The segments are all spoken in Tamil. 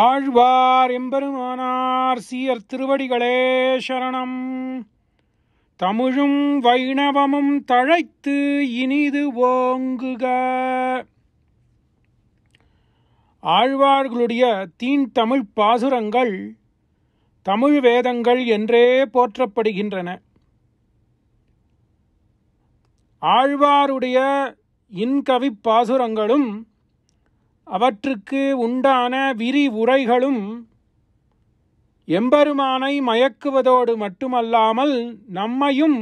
ஆழ்வார் எம்பெருமானார் சீர் திருவடிகளே சரணம் தமிழும் வைணவமும் தழைத்து இனிது ஓங்குக ஆழ்வார்களுடைய தீன் தமிழ் பாசுரங்கள் தமிழ் வேதங்கள் என்றே போற்றப்படுகின்றன ஆழ்வாருடைய இன்கவிப்பாசுரங்களும் பாசுரங்களும் அவற்றுக்கு உண்டான விரிவுரைகளும் எம்பெருமானை மயக்குவதோடு மட்டுமல்லாமல் நம்மையும்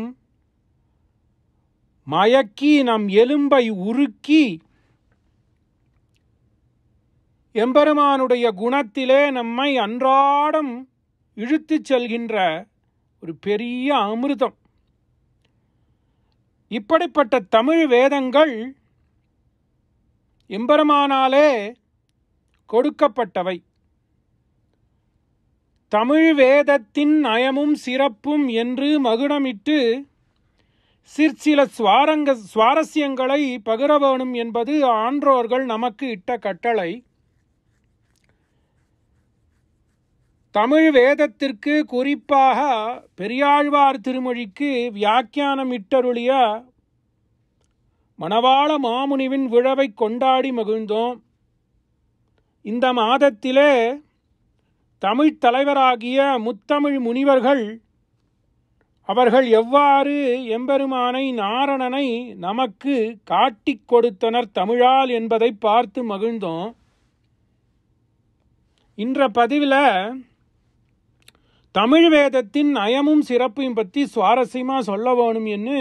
மயக்கி நம் எலும்பை உருக்கி எம்பெருமானுடைய குணத்திலே நம்மை அன்றாடம் இழுத்துச் செல்கின்ற ஒரு பெரிய அமிர்தம் இப்படிப்பட்ட தமிழ் வேதங்கள் எம்பெருமானாலே கொடுக்கப்பட்டவை தமிழ் வேதத்தின் நயமும் சிறப்பும் என்று மகுடமிட்டு சிற்சில சுவாரங்க சுவாரஸ்யங்களை பகிர வேணும் என்பது ஆன்றோர்கள் நமக்கு இட்ட கட்டளை தமிழ் வேதத்திற்கு குறிப்பாக பெரியாழ்வார் திருமொழிக்கு வியாக்கியானம் இட்டருளிய மணவாள மாமுனிவின் விழாவை கொண்டாடி மகிழ்ந்தோம் இந்த மாதத்திலே தமிழ் தலைவராகிய முத்தமிழ் முனிவர்கள் அவர்கள் எவ்வாறு எம்பெருமானை நாரணனை நமக்கு காட்டிக் கொடுத்தனர் தமிழால் என்பதை பார்த்து மகிழ்ந்தோம் இன்ற பதிவில் தமிழ் வேதத்தின் நயமும் சிறப்பையும் பற்றி சுவாரஸ்யமாக சொல்ல வேணும் என்று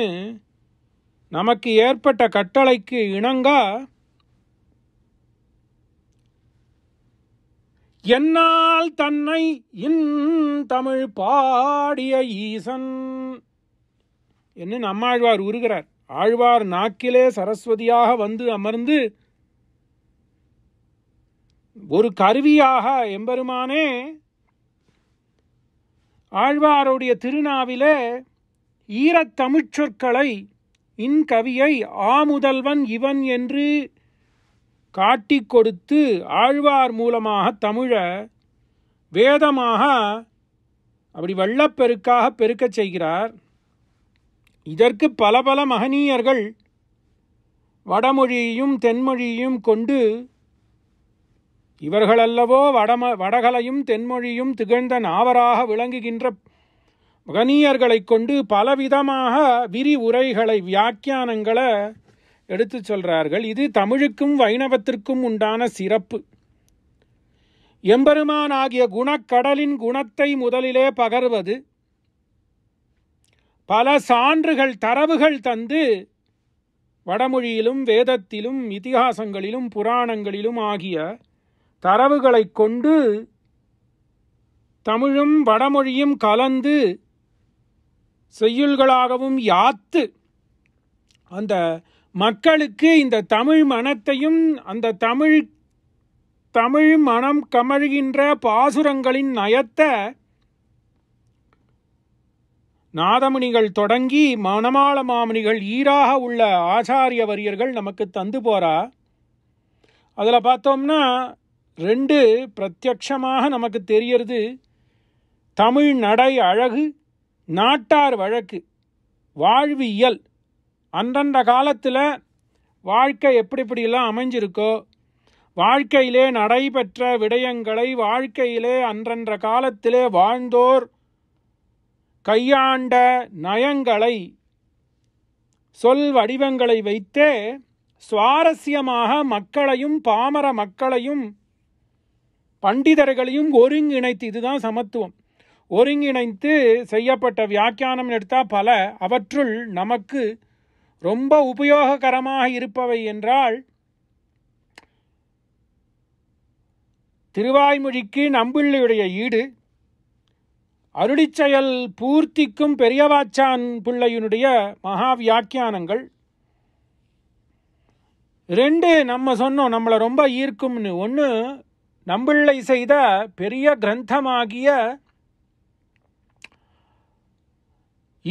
நமக்கு ஏற்பட்ட கட்டளைக்கு இணங்க என்னால் தன்னை இன் தமிழ் பாடிய ஈசன் என்று நம்மாழ்வார் உருகிறார் ஆழ்வார் நாக்கிலே சரஸ்வதியாக வந்து அமர்ந்து ஒரு கருவியாக எம்பெருமானே ஆழ்வாருடைய திருநாவிலே ஈரத்தமிழ்ச்சொற்களை இன்கவியை ஆமுதல்வன் இவன் என்று காட்டிக் கொடுத்து ஆழ்வார் மூலமாக தமிழ வேதமாக அப்படி வள்ளப்பெருக்காக பெருக்கச் செய்கிறார் இதற்கு பல பல மகனீயர்கள் வடமொழியையும் தென்மொழியையும் கொண்டு இவர்களல்லவோ வடம வடகலையும் தென்மொழியும் திகழ்ந்த நாவராக விளங்குகின்ற மகனீயர்களை கொண்டு பலவிதமாக விரிவுரைகளை வியாக்கியானங்களை எடுத்து சொல்கிறார்கள் இது தமிழுக்கும் வைணவத்திற்கும் உண்டான சிறப்பு எம்பெருமான் ஆகிய குணக்கடலின் குணத்தை முதலிலே பகர்வது பல சான்றுகள் தரவுகள் தந்து வடமொழியிலும் வேதத்திலும் இதிகாசங்களிலும் புராணங்களிலும் ஆகிய தரவுகளை கொண்டு தமிழும் வடமொழியும் கலந்து செய்யுள்களாகவும் யாத்து அந்த மக்களுக்கு இந்த தமிழ் மனத்தையும் அந்த தமிழ் தமிழ் மனம் கமழ்கின்ற பாசுரங்களின் நயத்தை நாதமுனிகள் தொடங்கி மனமாள மாமுனிகள் ஈராக உள்ள ஆச்சாரிய வரியர்கள் நமக்கு தந்து போகிறா அதில் பார்த்தோம்னா ரெண்டு பிரத்யக்ஷமாக நமக்கு தெரியறது தமிழ் நடை அழகு நாட்டார் வழக்கு வாழ்வியல் அந்தந்த காலத்தில் வாழ்க்கை எப்படி இப்படிலாம் அமைஞ்சிருக்கோ வாழ்க்கையிலே நடைபெற்ற விடயங்களை வாழ்க்கையிலே அன்றன்ற காலத்திலே வாழ்ந்தோர் கையாண்ட நயங்களை சொல் வடிவங்களை வைத்தே சுவாரஸ்யமாக மக்களையும் பாமர மக்களையும் பண்டிதர்களையும் ஒருங்கிணைத்து இதுதான் சமத்துவம் ஒருங்கிணைத்து செய்யப்பட்ட வியாக்கியானம் எடுத்தால் பல அவற்றுள் நமக்கு ரொம்ப உபயோககரமாக இருப்பவை என்றால் திருவாய்மொழிக்கு நம்பிள்ளையுடைய ஈடு அருளிச்செயல் பூர்த்திக்கும் பெரியவாச்சான் பிள்ளையினுடைய மகா வியாக்கியானங்கள் ரெண்டு நம்ம சொன்னோம் நம்மளை ரொம்ப ஈர்க்கும்னு ஒன்று நம்பிள்ளை செய்த பெரிய கிரந்தமாகிய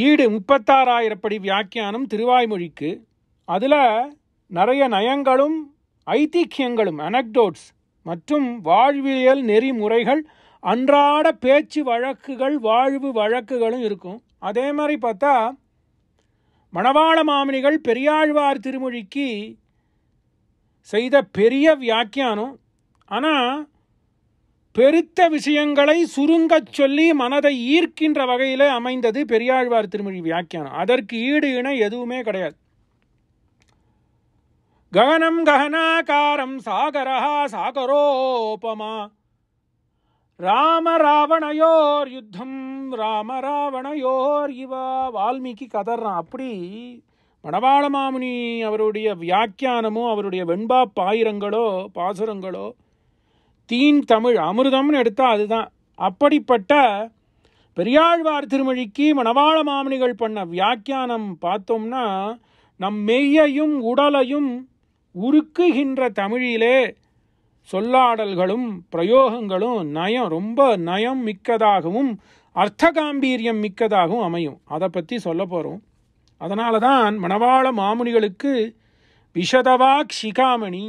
ஈடு முப்பத்தாறாயிரப்படி வியாக்கியானம் திருவாய்மொழிக்கு அதில் நிறைய நயங்களும் ஐத்திக்கியங்களும் அனக்டோட்ஸ் மற்றும் வாழ்வியல் நெறிமுறைகள் அன்றாட பேச்சு வழக்குகள் வாழ்வு வழக்குகளும் இருக்கும் அதே மாதிரி பார்த்தா மணவாள மாமனிகள் பெரியாழ்வார் திருமொழிக்கு செய்த பெரிய வியாக்கியானம் ஆனால் பெருத்த விஷயங்களை சுருங்கச் சொல்லி மனதை ஈர்க்கின்ற வகையில் அமைந்தது பெரியாழ்வார் திருமொழி வியாக்கியானம் அதற்கு ஈடு இணை எதுவுமே கிடையாது ககனம் ககனாகாரம் சாகரா சாகரோபமா ராம ராவணையோர் யுத்தம் ராம ராவணையோர் இவா வால்மீகி கதறான் அப்படி மணவாள மாமுனி அவருடைய வியாக்கியானமோ அவருடைய வெண்பா பாயிரங்களோ பாசுரங்களோ தீன் தமிழ் அமிர்தம்னு எடுத்தால் அதுதான் அப்படிப்பட்ட பெரியாழ்வார் திருமொழிக்கு மணவாள மாமணிகள் பண்ண வியாக்கியானம் பார்த்தோம்னா நம் மெய்யையும் உடலையும் உருக்குகின்ற தமிழிலே சொல்லாடல்களும் பிரயோகங்களும் நயம் ரொம்ப நயம் மிக்கதாகவும் அர்த்த காம்பீரியம் மிக்கதாகவும் அமையும் அதை பற்றி சொல்ல போகிறோம் அதனால தான் மணவாள மாமுனிகளுக்கு விஷதவாக் சிகாமணி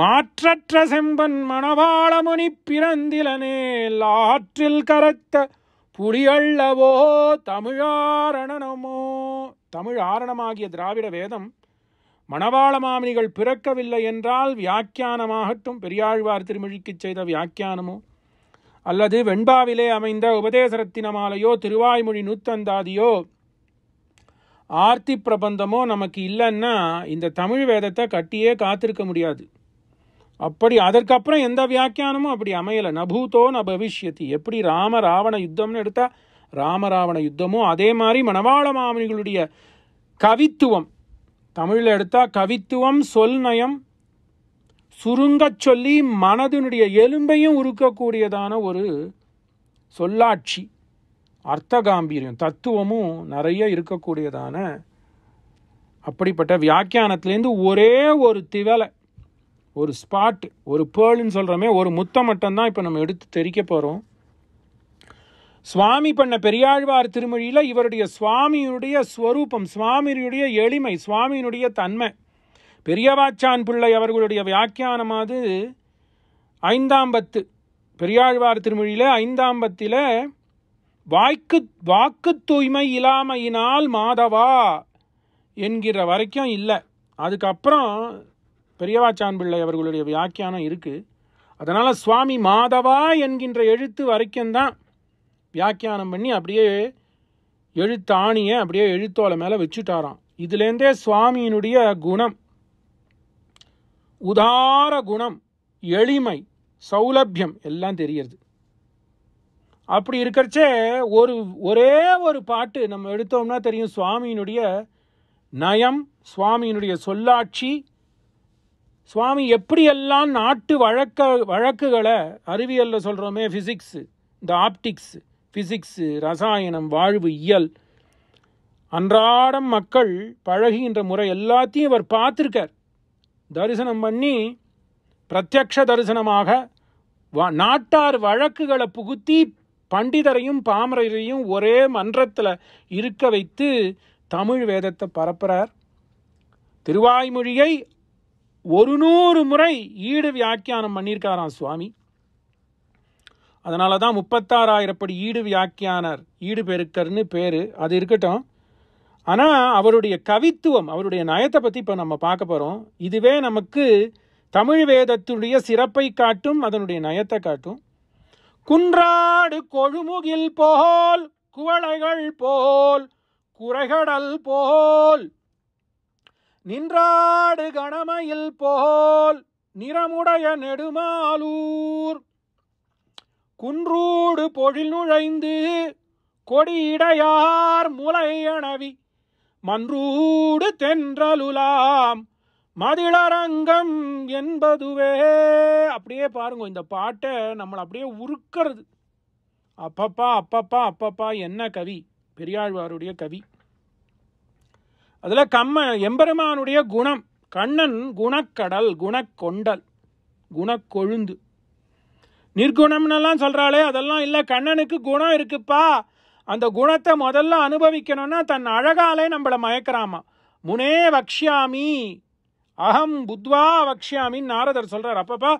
மாற்றற்ற செம்பன் மணவாளமுனி பிறந்திலனே ஆற்றில் கரத்த புலியல்லவோ தமிழாரணனமோ தமிழ் ஆரணமாகிய திராவிட வேதம் மணவாள மாமனிகள் பிறக்கவில்லை என்றால் வியாக்கியானமாகட்டும் பெரியாழ்வார் திருமொழிக்குச் செய்த வியாக்கியானமோ அல்லது வெண்பாவிலே அமைந்த உபதேசரத்தினமாலையோ திருவாய்மொழி நூத்தந்தாதியோ ஆர்த்தி பிரபந்தமோ நமக்கு இல்லைன்னா இந்த தமிழ் வேதத்தை கட்டியே காத்திருக்க முடியாது அப்படி அதற்கப்புறம் எந்த வியாக்கியானமும் அப்படி அமையலை நபூத்தோ ந பவிஷ்யத்தி எப்படி ராம ராவண யுத்தம்னு எடுத்தால் ராமராவண யுத்தமும் அதே மாதிரி மணவாள மாமனிகளுடைய கவித்துவம் தமிழில் எடுத்தால் கவித்துவம் சொல் நயம் சுருங்கச் சொல்லி மனதினுடைய எலும்பையும் உருக்கக்கூடியதான ஒரு சொல்லாட்சி அர்த்த காம்பீரியம் தத்துவமும் நிறைய இருக்கக்கூடியதான அப்படிப்பட்ட வியாக்கியானத்துலேருந்து ஒரே ஒரு திவலை ஒரு ஸ்பாட் ஒரு பேர்ல்னு சொல்கிறோமே ஒரு முத்தம் மட்டும்தான் இப்போ நம்ம எடுத்து தெரிக்க போகிறோம் சுவாமி பண்ண பெரியாழ்வார் திருமொழியில் இவருடைய சுவாமியுடைய ஸ்வரூபம் சுவாமியுடைய எளிமை சுவாமியினுடைய தன்மை பெரியவாச்சான் பிள்ளை அவர்களுடைய வியாக்கியானமாவது ஐந்தாம் பத்து பெரியாழ்வார் திருமொழியில் ஐந்தாம் பத்தில் வாய்க்கு வாக்கு தூய்மை இல்லாமையினால் மாதவா என்கிற வரைக்கும் இல்லை அதுக்கப்புறம் பெரியவாச்சான் பிள்ளை அவர்களுடைய வியாக்கியானம் இருக்குது அதனால் சுவாமி மாதவா என்கின்ற எழுத்து வரைக்கும் தான் வியாக்கியானம் பண்ணி அப்படியே எழுத்து அப்படியே எழுத்தோலை மேலே வச்சுட்டாராம் இதுலேருந்தே சுவாமியினுடைய குணம் உதார குணம் எளிமை சௌலபியம் எல்லாம் தெரியுது அப்படி இருக்கிறச்சே ஒரு ஒரே ஒரு பாட்டு நம்ம எடுத்தோம்னா தெரியும் சுவாமியினுடைய நயம் சுவாமியினுடைய சொல்லாட்சி சுவாமி எப்படியெல்லாம் நாட்டு வழக்க வழக்குகளை அறிவியலில் சொல்கிறோமே ஃபிசிக்ஸு இந்த ஆப்டிக்ஸு ஃபிசிக்ஸு ரசாயனம் வாழ்வு இயல் அன்றாடம் மக்கள் பழகுகின்ற முறை எல்லாத்தையும் இவர் பார்த்துருக்கார் தரிசனம் பண்ணி பிரத்யக்ஷ தரிசனமாக நாட்டார் வழக்குகளை புகுத்தி பண்டிதரையும் பாமரையும் ஒரே மன்றத்தில் இருக்க வைத்து தமிழ் வேதத்தை பரப்புகிறார் திருவாய்மொழியை ஒரு நூறு முறை ஈடு வியாக்கியானம் பண்ணியிருக்காராம் சுவாமி அதனால தான் முப்பத்தாறாயிரப்படி ஈடு வியாக்கியானர் ஈடு பெருக்கர்னு பேர் அது இருக்கட்டும் ஆனால் அவருடைய கவித்துவம் அவருடைய நயத்தை பற்றி இப்போ நம்ம பார்க்க போகிறோம் இதுவே நமக்கு தமிழ் வேதத்துடைய சிறப்பை காட்டும் அதனுடைய நயத்தை காட்டும் குன்றாடு கொழுமுகில் போல் குவளைகள் போல் குறைகடல் போல் நின்றாடு கணமையில் போல் நிறமுடைய நெடுமாலூர் குன்றூடு பொழில் நுழைந்து கொடியிடையார் முலையணவி மன்றூடு தென்றலுலாம் மதிளரங்கம் என்பதுவே அப்படியே பாருங்க இந்த பாட்டை நம்மளை அப்படியே உருக்கிறது அப்பப்பா அப்பப்பா அப்பப்பா என்ன கவி பெரியாழ்வாருடைய கவி அதில் கம்ம எம்பெருமானுடைய குணம் கண்ணன் குணக்கடல் குணக்கொண்டல் குணக்கொழுந்து நிர்குணம்னெல்லாம் சொல்கிறாளே அதெல்லாம் இல்லை கண்ணனுக்கு குணம் இருக்குப்பா அந்த குணத்தை முதல்ல அனுபவிக்கணும்னா தன் அழகாலே நம்மளை மயக்கிறாமா முனே வக்ஷாமி அகம் புத்வா வக்ஷாமின்னு நாரதர் சொல்கிறார் அப்பப்பா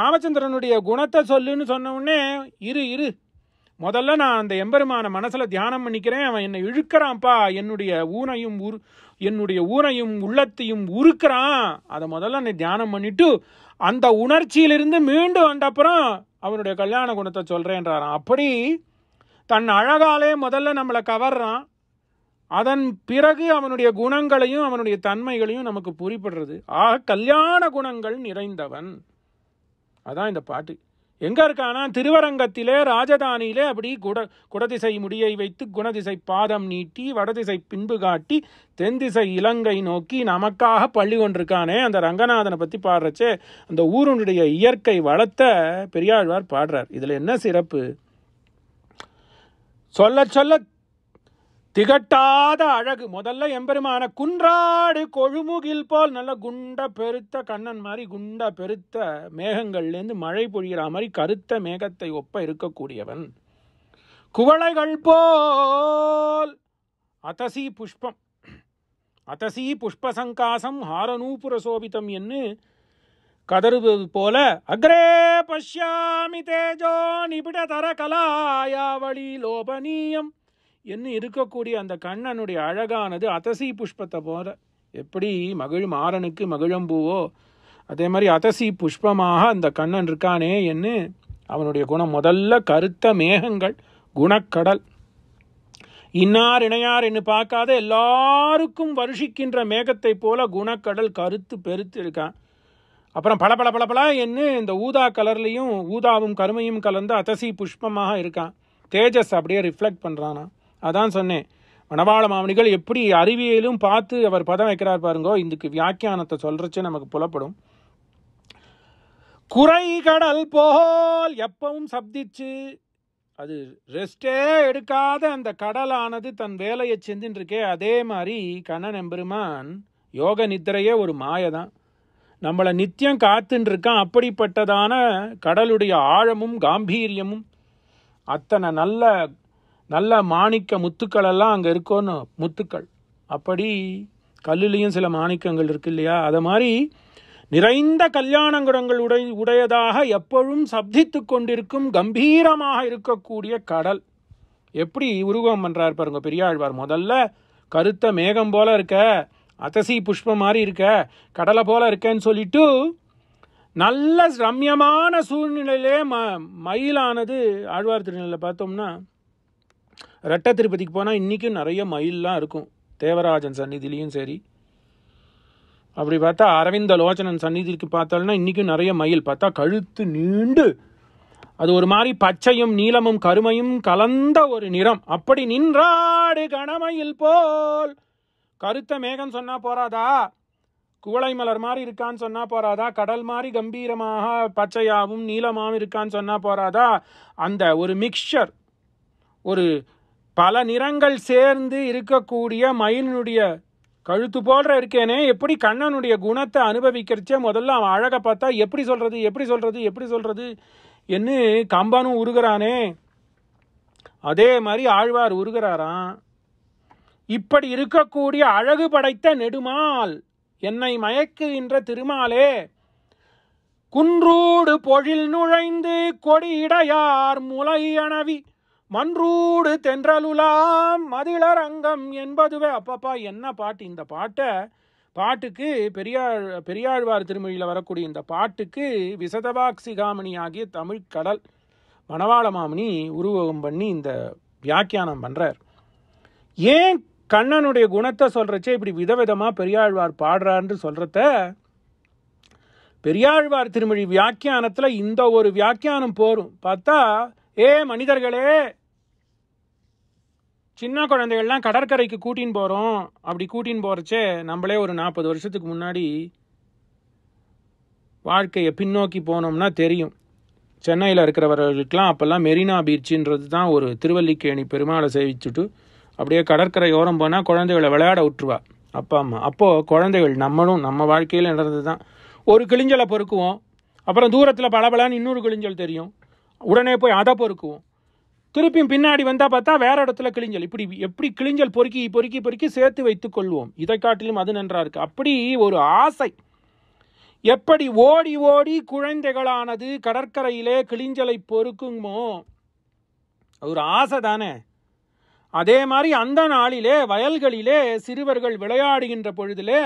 ராமச்சந்திரனுடைய குணத்தை சொல்லுன்னு சொன்ன உடனே இரு இரு முதல்ல நான் அந்த எம்பெருமான மனசில் தியானம் பண்ணிக்கிறேன் அவன் என்னை இழுக்கிறான்ப்பா என்னுடைய ஊனையும் உரு என்னுடைய ஊனையும் உள்ளத்தையும் உருக்கிறான் அதை முதல்ல என்னை தியானம் பண்ணிட்டு அந்த உணர்ச்சியிலிருந்து மீண்டும் வந்தப்புறம் அவனுடைய கல்யாண குணத்தை சொல்கிறேன்றான் அப்படி தன் அழகாலே முதல்ல நம்மளை கவர்றான் அதன் பிறகு அவனுடைய குணங்களையும் அவனுடைய தன்மைகளையும் நமக்கு புரிப்படுறது ஆக கல்யாண குணங்கள் நிறைந்தவன் அதான் இந்த பாட்டு எங்கே இருக்கானா திருவரங்கத்திலே ராஜதானியிலே அப்படி குட குடதிசை முடியை வைத்து குணதிசை பாதம் நீட்டி வடதிசை பின்பு காட்டி தென்திசை இலங்கை நோக்கி நமக்காக பள்ளி கொண்டிருக்கானே அந்த ரங்கநாதனை பற்றி பாடுறச்சே அந்த ஊருடைய இயற்கை வளத்தை பெரியாழ்வார் பாடுறார் இதில் என்ன சிறப்பு சொல்ல சொல்ல திகட்டாத அழகு முதல்ல எம்பெருமான குன்றாடு கொழுமுகில் போல் நல்ல குண்ட பெருத்த கண்ணன் மாதிரி குண்ட பெருத்த மேகங்கள்லேருந்து மழை பொழிகிற மாதிரி கருத்த மேகத்தை ஒப்ப இருக்கக்கூடியவன் குவளைகள் போல் அதசி புஷ்பம் அதசி சங்காசம் ஹாரநூபுர சோபிதம் என்று கதறுவது போல அக்ரே பஷ்யாமி தேஜோ தர கலாயாவளி லோபனீயம் என்ன இருக்கக்கூடிய அந்த கண்ணனுடைய அழகானது அதசி புஷ்பத்தை போல எப்படி மகிழ் ஆரனுக்கு மகிழம்பூவோ அதே மாதிரி அதசி புஷ்பமாக அந்த கண்ணன் இருக்கானே என்று அவனுடைய குணம் முதல்ல கருத்த மேகங்கள் குணக்கடல் இன்னார் இணையார் என்று பார்க்காத எல்லாருக்கும் வருஷிக்கின்ற மேகத்தை போல குணக்கடல் கருத்து பெருத்து இருக்கான் அப்புறம் பல பல பல பல இந்த ஊதா கலர்லேயும் ஊதாவும் கருமையும் கலந்து அதசி புஷ்பமாக இருக்கான் தேஜஸ் அப்படியே ரிஃப்ளெக்ட் பண்ணுறானா அதான் சொன்னேன் மணவாள மாமணிகள் எப்படி அறிவியலும் பார்த்து அவர் பதம் வைக்கிறார் பாருங்கோ இதுக்கு வியாக்கியானத்தை சொல்றச்சே நமக்கு புலப்படும் குறை கடல் போல் எப்பவும் சப்திச்சு அது ரெஸ்டே எடுக்காத அந்த கடலானது தன் வேலையை செஞ்சுட்டுருக்கே அதே மாதிரி கண்ணன் எம்பெருமான் யோக நித்திரையே ஒரு மாயதான் தான் நம்மளை நித்தியம் காத்துட்டுருக்கான் அப்படிப்பட்டதான கடலுடைய ஆழமும் காம்பீரியமும் அத்தனை நல்ல நல்ல மாணிக்க முத்துக்கள் எல்லாம் அங்கே இருக்கோன்னு முத்துக்கள் அப்படி கல்லுலேயும் சில மாணிக்கங்கள் இருக்கு இல்லையா அதை மாதிரி நிறைந்த கல்யாணங்குடங்கள் உடை உடையதாக எப்பொழுதும் சப்தித்து கொண்டிருக்கும் கம்பீரமாக இருக்கக்கூடிய கடல் எப்படி உருவம் பண்ணுறார் பாருங்க பெரியாழ்வார் முதல்ல கருத்த மேகம் போல இருக்க அத்தசி புஷ்பம் மாதிரி இருக்க கடலை போல இருக்கேன்னு சொல்லிட்டு நல்ல ரம்யமான சூழ்நிலையிலே ம மயிலானது ஆழ்வார் திருநிலையில் பார்த்தோம்னா ரெட்டை திருப்பதிக்கு போனால் இன்றைக்கும் நிறைய மயிலெலாம் இருக்கும் தேவராஜன் சந்நிதிலையும் சரி அப்படி பார்த்தா அரவிந்த லோச்சனன் சந்நிதிக்கு பார்த்தாலும்னா இன்றைக்கும் நிறைய மயில் பார்த்தா கழுத்து நீண்டு அது ஒரு மாதிரி பச்சையும் நீளமும் கருமையும் கலந்த ஒரு நிறம் அப்படி நின்றாடு கணமையில் போல் கருத்த மேகம் சொன்னால் போகிறாதா குவளை மலர் மாதிரி இருக்கான்னு சொன்னால் போகிறாதா கடல் மாதிரி கம்பீரமாக பச்சையாகவும் நீளமாகவும் இருக்கான்னு சொன்னால் போகிறாதா அந்த ஒரு மிக்சர் ஒரு பல நிறங்கள் சேர்ந்து இருக்கக்கூடிய மயிலினுடைய கழுத்து போடுற இருக்கேனே எப்படி கண்ணனுடைய குணத்தை அனுபவிக்கிறச்சே முதல்ல அவன் அழகை பார்த்தா எப்படி சொல்கிறது எப்படி சொல்கிறது எப்படி சொல்கிறது என்ன கம்பனும் உருகிறானே அதே மாதிரி ஆழ்வார் உருகிறாராம் இப்படி இருக்கக்கூடிய அழகு படைத்த நெடுமால் என்னை மயக்குகின்ற திருமாலே குன்றூடு பொழில் நுழைந்து கொடியிடையார் முலை அணவி மன்றூடு தென்றலுலாம் மதிலர் அங்கம் என்பதுவே அப்பப்பா என்ன பாட்டு இந்த பாட்டை பாட்டுக்கு பெரியாழ் பெரியாழ்வார் திருமொழியில் வரக்கூடிய இந்த பாட்டுக்கு விசதவாக்சிகாமணி ஆகிய தமிழ்கடல் மணவாள மாமணி உருவகம் பண்ணி இந்த வியாக்கியானம் பண்ணுறார் ஏன் கண்ணனுடைய குணத்தை சொல்கிறச்சே இப்படி விதவிதமாக பெரியாழ்வார் பாடுறாருன்னு சொல்கிறத பெரியாழ்வார் திருமொழி வியாக்கியானத்தில் இந்த ஒரு வியாக்கியானம் போரும் பார்த்தா ஏ மனிதர்களே சின்ன குழந்தைகள்லாம் கடற்கரைக்கு கூட்டின்னு போகிறோம் அப்படி கூட்டின்னு போகிறச்சே நம்மளே ஒரு நாற்பது வருஷத்துக்கு முன்னாடி வாழ்க்கையை பின்னோக்கி போனோம்னா தெரியும் சென்னையில் இருக்கிறவர்களுக்கெல்லாம் அப்போல்லாம் மெரினா பீச்சுன்றது தான் ஒரு திருவல்லிக்கேணி பெருமாளை சேவிச்சுட்டு அப்படியே கடற்கரை ஓரம் போனால் குழந்தைகளை விளையாட விட்டுருவா அப்பா அம்மா அப்போது குழந்தைகள் நம்மளும் நம்ம வாழ்க்கையில் நடந்தது தான் ஒரு கிழிஞ்சலை பொறுக்குவோம் அப்புறம் தூரத்தில் பளபளன்னு இன்னொரு கிழிஞ்சல் தெரியும் உடனே போய் அதை பொறுக்குவோம் திருப்பியும் பின்னாடி வந்தால் பார்த்தா வேறு இடத்துல கிழிஞ்சல் இப்படி எப்படி கிழிஞ்சல் பொறுக்கி பொறுக்கி பொறுக்கி சேர்த்து வைத்து கொள்வோம் இதை காட்டிலும் அது நன்றாக இருக்குது அப்படி ஒரு ஆசை எப்படி ஓடி ஓடி குழந்தைகளானது கடற்கரையிலே கிழிஞ்சலை பொறுக்குமோ ஒரு ஆசை தானே அதே மாதிரி அந்த நாளிலே வயல்களிலே சிறுவர்கள் விளையாடுகின்ற பொழுதிலே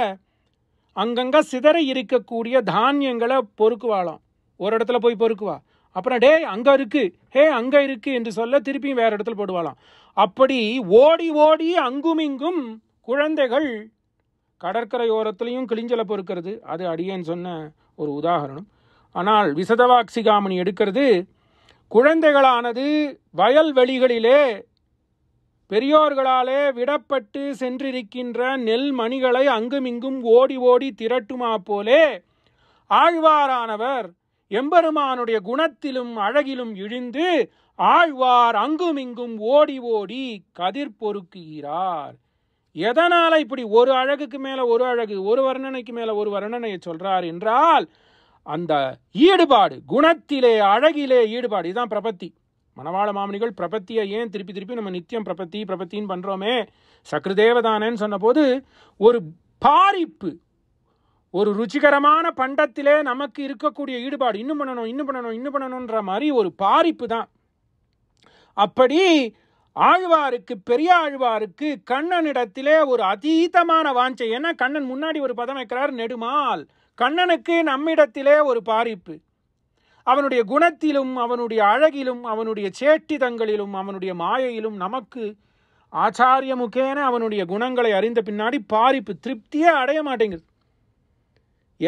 அங்கங்கே சிதற இருக்கக்கூடிய தானியங்களை பொறுக்குவாளாம் ஒரு இடத்துல போய் பொறுக்குவா அப்புறம் டே அங்கே இருக்கு ஹே அங்கே இருக்கு என்று சொல்ல திருப்பியும் வேற இடத்துல போடுவாளாம் அப்படி ஓடி ஓடி அங்கும் இங்கும் குழந்தைகள் கடற்கரையோரத்துலையும் கிளிஞ்சலை பொறுக்கிறது அது அடியேன்னு சொன்ன ஒரு உதாரணம் ஆனால் விசதவாக்சிகாமணி எடுக்கிறது குழந்தைகளானது வயல்வெளிகளிலே பெரியோர்களாலே விடப்பட்டு சென்றிருக்கின்ற நெல் மணிகளை அங்குமிங்கும் ஓடி ஓடி திரட்டுமா போலே ஆழ்வாரானவர் எம்பெருமானுடைய குணத்திலும் அழகிலும் இழிந்து ஆழ்வார் அங்குமிங்கும் ஓடி ஓடி கதிர் பொறுக்குகிறார் எதனால இப்படி ஒரு அழகுக்கு மேல ஒரு அழகு ஒரு வர்ணனைக்கு மேல ஒரு வர்ணனையை சொல்றார் என்றால் அந்த ஈடுபாடு குணத்திலே அழகிலே ஈடுபாடு இதுதான் பிரபத்தி மணவாள மாமனிகள் பிரபத்தியை ஏன் திருப்பி திருப்பி நம்ம நித்தியம் பிரபத்தி பிரபத்தின்னு பண்றோமே சக்கரதேவதானேன்னு சொன்னபோது ஒரு பாரிப்பு ஒரு ருச்சிகரமான பண்டத்திலே நமக்கு இருக்கக்கூடிய ஈடுபாடு இன்னும் பண்ணணும் இன்னும் பண்ணணும் இன்னும் பண்ணணுன்ற மாதிரி ஒரு பாரிப்பு தான் அப்படி ஆழ்வாருக்கு பெரிய ஆழ்வாருக்கு கண்ணனிடத்திலே ஒரு அதீதமான வாஞ்சை ஏன்னா கண்ணன் முன்னாடி ஒரு பதம் வைக்கிறார் நெடுமால் கண்ணனுக்கு நம்மிடத்திலே ஒரு பாரிப்பு அவனுடைய குணத்திலும் அவனுடைய அழகிலும் அவனுடைய சேட்டிதங்களிலும் அவனுடைய மாயையிலும் நமக்கு ஆச்சாரிய முக்கேன அவனுடைய குணங்களை அறிந்த பின்னாடி பாரிப்பு திருப்தியே அடைய மாட்டேங்குது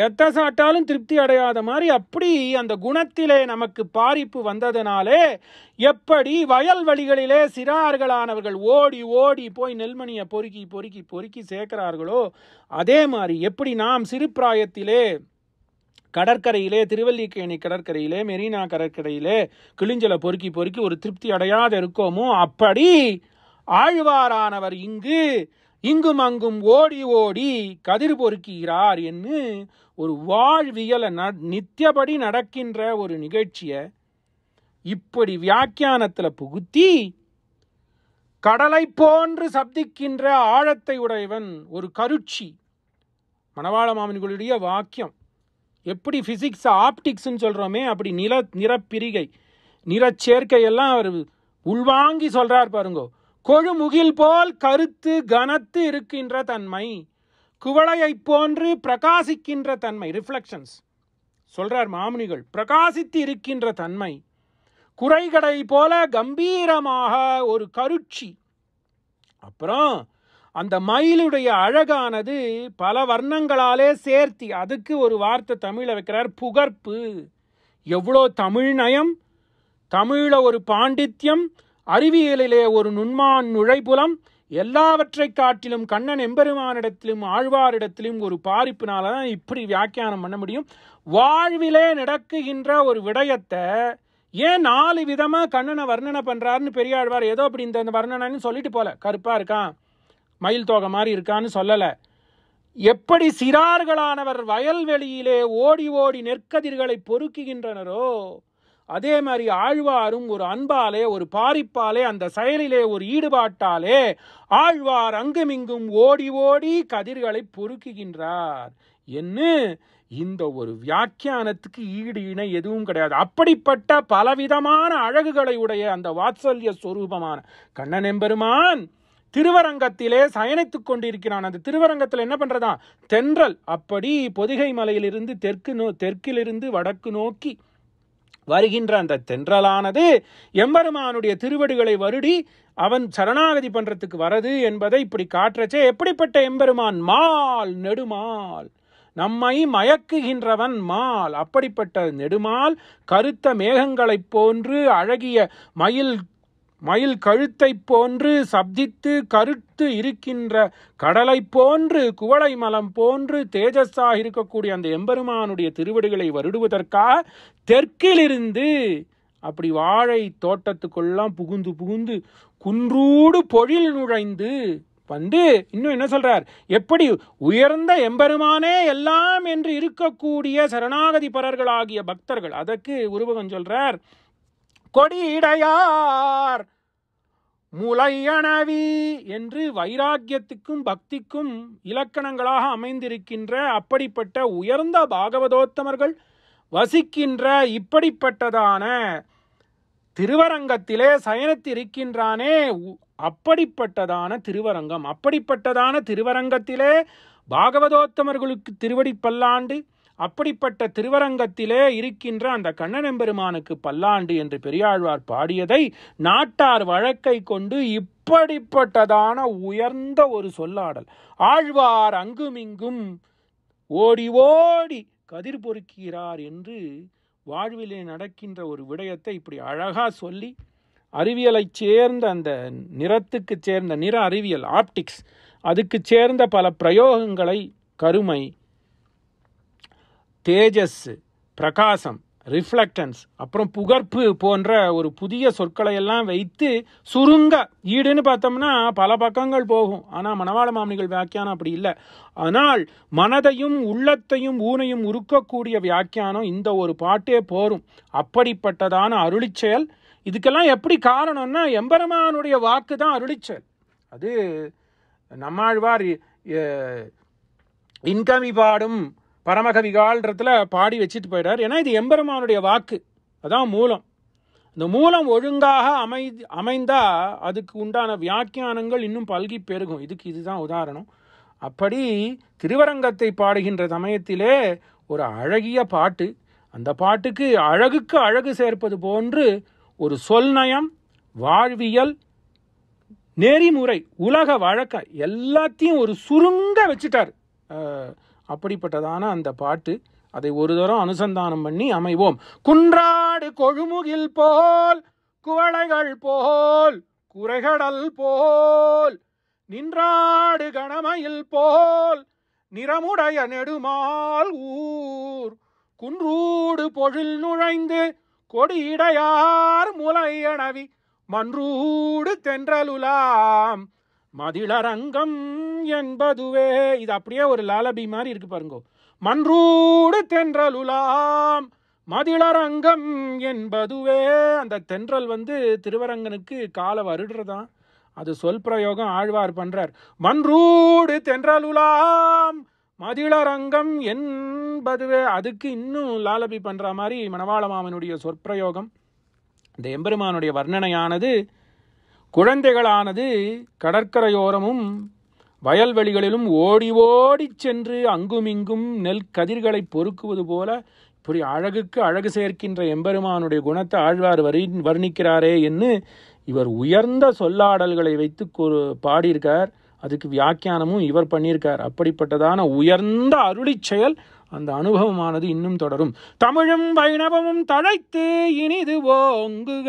எத்தை சாட்டாலும் திருப்தி அடையாத மாதிரி அப்படி அந்த குணத்திலே நமக்கு பாரிப்பு வந்ததனாலே எப்படி வயல் வழிகளிலே சிறார்களானவர்கள் ஓடி ஓடி போய் நெல்மணியை பொறுக்கி பொறுக்கி பொறுக்கி சேர்க்கிறார்களோ அதே மாதிரி எப்படி நாம் சிறு பிராயத்திலே கடற்கரையிலே திருவல்லிக்கேணி கடற்கரையிலே மெரினா கடற்கரையிலே கிளிஞ்சலை பொறுக்கி பொறுக்கி ஒரு திருப்தி அடையாத இருக்கோமோ அப்படி ஆழ்வாரானவர் இங்கு இங்கும் அங்கும் ஓடி ஓடி கதிர் பொறுக்கிறார் என்று ஒரு வாழ்வியலை ந நித்தியபடி நடக்கின்ற ஒரு நிகழ்ச்சியை இப்படி வியாக்கியானத்தில் புகுத்தி கடலை போன்று சப்திக்கின்ற ஆழத்தை உடையவன் ஒரு கருட்சி மணவாள மாமன்களுடைய வாக்கியம் எப்படி ஃபிசிக்ஸ் ஆப்டிக்ஸ்ன்னு சொல்கிறோமே அப்படி நில நிறப்பிரிகை நிறச்சேர்க்கையெல்லாம் அவர் உள்வாங்கி சொல்கிறார் பாருங்கோ கொழுமுகில் போல் கருத்து கனத்து இருக்கின்ற தன்மை குவளையைப் போன்று பிரகாசிக்கின்ற தன்மை ரிஃப்ளெக்ஷன்ஸ் சொல்கிறார் மாமுனிகள் பிரகாசித்து இருக்கின்ற தன்மை குறைகடை போல கம்பீரமாக ஒரு கருட்சி அப்புறம் அந்த மயிலுடைய அழகானது பல வர்ணங்களாலே சேர்த்தி அதுக்கு ஒரு வார்த்தை தமிழில் வைக்கிறார் புகர்ப்பு எவ்வளோ தமிழ் நயம் தமிழில் ஒரு பாண்டித்யம் அறிவியலிலே ஒரு நுண்மான் நுழைபுலம் எல்லாவற்றை காட்டிலும் கண்ணன் எம்பெருமானிடத்திலும் ஆழ்வாரிடத்திலும் ஒரு பாரிப்பினால தான் இப்படி வியாக்கியானம் பண்ண முடியும் வாழ்விலே நடக்குகின்ற ஒரு விடயத்தை ஏன் நாலு விதமாக கண்ணனை வர்ணனை பண்ணுறாருன்னு பெரியாழ்வார் ஏதோ அப்படி இந்த வர்ணனைன்னு சொல்லிட்டு போல கருப்பாக இருக்கான் மயில் தோகை மாதிரி இருக்கான்னு சொல்லலை எப்படி சிறார்களானவர் வயல்வெளியிலே ஓடி ஓடி நெற்கதிர்களை பொறுக்குகின்றனரோ அதே மாதிரி ஆழ்வாரும் ஒரு அன்பாலே ஒரு பாரிப்பாலே அந்த செயலிலே ஒரு ஈடுபாட்டாலே ஆழ்வார் அங்குமிங்கும் ஓடி ஓடி கதிர்களை பொறுக்குகின்றார் என்ன இந்த ஒரு வியாக்கியானத்துக்கு ஈடு இணை எதுவும் கிடையாது அப்படிப்பட்ட பலவிதமான அழகுகளை உடைய அந்த வாத்சல்ய ஸ்வரூபமான கண்ணன் எம்பெருமான் திருவரங்கத்திலே சயனித்துக் கொண்டிருக்கிறான் அந்த திருவரங்கத்தில் என்ன பண்றதா தென்றல் அப்படி பொதிகை மலையிலிருந்து தெற்கு நோ தெற்கிலிருந்து வடக்கு நோக்கி வருகின்ற அந்த தென்றலானது எம்பெருமானுடைய திருவடிகளை வருடி அவன் சரணாகதி பண்றதுக்கு வரது என்பதை இப்படி காட்டுறச்சே எப்படிப்பட்ட எம்பெருமான் மால் நெடுமால் நம்மை மயக்குகின்றவன் மால் அப்படிப்பட்ட நெடுமால் கருத்த மேகங்களைப் போன்று அழகிய மயில் மயில் கழுத்தைப் போன்று சப்தித்து கருத்து இருக்கின்ற கடலை போன்று குவளை மலம் போன்று தேஜஸாக இருக்கக்கூடிய அந்த எம்பெருமானுடைய திருவடிகளை வருடுவதற்காக தெற்கிலிருந்து அப்படி வாழை தோட்டத்துக்குள்ளாம் புகுந்து புகுந்து குன்றூடு பொழில் நுழைந்து வந்து இன்னும் என்ன சொல்றார் எப்படி உயர்ந்த எம்பெருமானே எல்லாம் என்று இருக்கக்கூடிய சரணாகதி பரர்களாகிய பக்தர்கள் அதற்கு உருவகம் சொல்றார் கொடியிடையார் முலையணவி என்று வைராக்கியத்துக்கும் பக்திக்கும் இலக்கணங்களாக அமைந்திருக்கின்ற அப்படிப்பட்ட உயர்ந்த பாகவதோத்தமர்கள் வசிக்கின்ற இப்படிப்பட்டதான திருவரங்கத்திலே சயனத்திருக்கின்றானே அப்படிப்பட்டதான திருவரங்கம் அப்படிப்பட்டதான திருவரங்கத்திலே பாகவதோத்தமர்களுக்கு திருவடி பல்லாண்டு அப்படிப்பட்ட திருவரங்கத்திலே இருக்கின்ற அந்த கண்ணனெம்பெருமானுக்கு பல்லாண்டு என்று பெரியாழ்வார் பாடியதை நாட்டார் வழக்கை கொண்டு இப்படிப்பட்டதான உயர்ந்த ஒரு சொல்லாடல் ஆழ்வார் அங்குமிங்கும் ஓடி ஓடி கதிர் பொறுக்கிறார் என்று வாழ்விலே நடக்கின்ற ஒரு விடயத்தை இப்படி அழகாக சொல்லி அறிவியலை சேர்ந்த அந்த நிறத்துக்கு சேர்ந்த நிற அறிவியல் ஆப்டிக்ஸ் அதுக்கு சேர்ந்த பல பிரயோகங்களை கருமை தேஜஸ் பிரகாசம் ரிஃப்ளக்டன்ஸ் அப்புறம் புகர்ப்பு போன்ற ஒரு புதிய சொற்களை எல்லாம் வைத்து சுருங்க ஈடுன்னு பார்த்தோம்னா பல பக்கங்கள் போகும் ஆனால் மணவாள மாமனிகள் வியாக்கியானம் அப்படி இல்லை ஆனால் மனதையும் உள்ளத்தையும் ஊனையும் உருக்கக்கூடிய வியாக்கியானம் இந்த ஒரு பாட்டே போரும் அப்படிப்பட்டதான அருளிச்செயல் இதுக்கெல்லாம் எப்படி காரணம்னா எம்பெருமானுடைய வாக்கு தான் அருளிச்செயல் அது நம்மாழ்வார் இன்கமி பாடும் பரமகவிகால்ன்றத்தில் பாடி வச்சுட்டு போயிட்டார் ஏன்னா இது எம்பெருமானுடைய வாக்கு அதான் மூலம் இந்த மூலம் ஒழுங்காக அமை அமைந்தால் அதுக்கு உண்டான வியாக்கியானங்கள் இன்னும் பல்கி பெருகும் இதுக்கு இதுதான் உதாரணம் அப்படி திருவரங்கத்தை பாடுகின்ற சமயத்திலே ஒரு அழகிய பாட்டு அந்த பாட்டுக்கு அழகுக்கு அழகு சேர்ப்பது போன்று ஒரு சொல்நயம் வாழ்வியல் நெறிமுறை உலக வழக்க எல்லாத்தையும் ஒரு சுருங்க வச்சுட்டார் அப்படிப்பட்டதான அந்த பாட்டு அதை ஒரு தரம் அனுசந்தானம் பண்ணி அமைவோம் குன்றாடு கொழுமுகில் போல் குவளைகள் போல் குறைகடல் போல் நின்றாடு கணமையில் போல் நிறமுடைய நெடுமால் ஊர் குன்றூடு பொழில் நுழைந்து கொடியிடையார் முலையணவி மன்றூடு தென்றலுலாம் மதிலரங்கம் என்பதுவே இது அப்படியே ஒரு லாலபி மாதிரி இருக்கு பாருங்க மன்றூடு தென்றலுலாம் மதிலரங்கம் என்பதுவே அந்த தென்றல் வந்து திருவரங்கனுக்கு காலை வருடுறதான் அது சொல் பிரயோகம் ஆழ்வார் பண்றார் மன்றூடு தென்றலுலாம் மதிலரங்கம் என்பதுவே அதுக்கு இன்னும் லாலபி பண்ற மாதிரி மணவாள மாமனுடைய சொற்பிரயோகம் இந்த எம்பெருமானுடைய வர்ணனையானது குழந்தைகளானது கடற்கரையோரமும் வயல்வெளிகளிலும் ஓடி ஓடி சென்று அங்குமிங்கும் நெல் கதிர்களை பொறுக்குவது போல இப்படி அழகுக்கு அழகு சேர்க்கின்ற எம்பெருமானுடைய குணத்தை ஆழ்வார் வரி வர்ணிக்கிறாரே என்று இவர் உயர்ந்த சொல்லாடல்களை வைத்து பாடியிருக்கார் அதுக்கு வியாக்கியானமும் இவர் பண்ணியிருக்கார் அப்படிப்பட்டதான உயர்ந்த அருளி செயல் அந்த அனுபவமானது இன்னும் தொடரும் தமிழும் வைணவமும் தழைத்து இனிது ஓங்குக